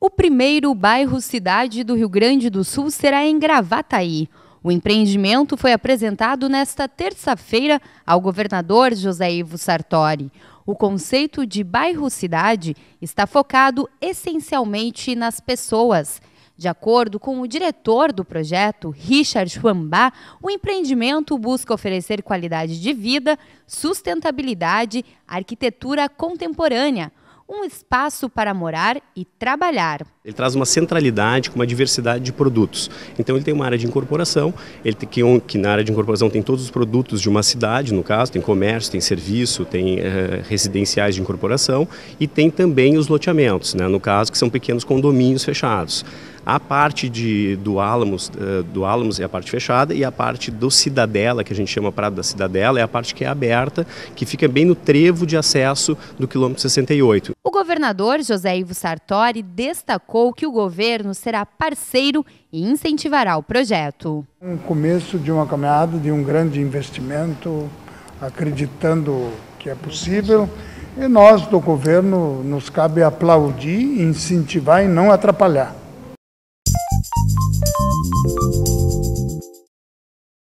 O primeiro bairro-cidade do Rio Grande do Sul será em Gravataí. O empreendimento foi apresentado nesta terça-feira ao governador José Ivo Sartori. O conceito de bairro-cidade está focado essencialmente nas pessoas de acordo com o diretor do projeto, Richard Schwambach, o empreendimento busca oferecer qualidade de vida, sustentabilidade, arquitetura contemporânea, um espaço para morar e trabalhar. Ele traz uma centralidade com uma diversidade de produtos. Então ele tem uma área de incorporação, ele tem que, que na área de incorporação tem todos os produtos de uma cidade, no caso, tem comércio, tem serviço, tem eh, residenciais de incorporação e tem também os loteamentos, né, no caso que são pequenos condomínios fechados. A parte de, do Álamos, eh, do Álamos é a parte fechada e a parte do Cidadela, que a gente chama Prado da Cidadela, é a parte que é aberta, que fica bem no trevo de acesso do quilômetro 68. O governador José Ivo Sartori destacou que o governo será parceiro e incentivará o projeto. Um começo de uma caminhada, de um grande investimento, acreditando que é possível. E nós do governo nos cabe aplaudir, incentivar e não atrapalhar.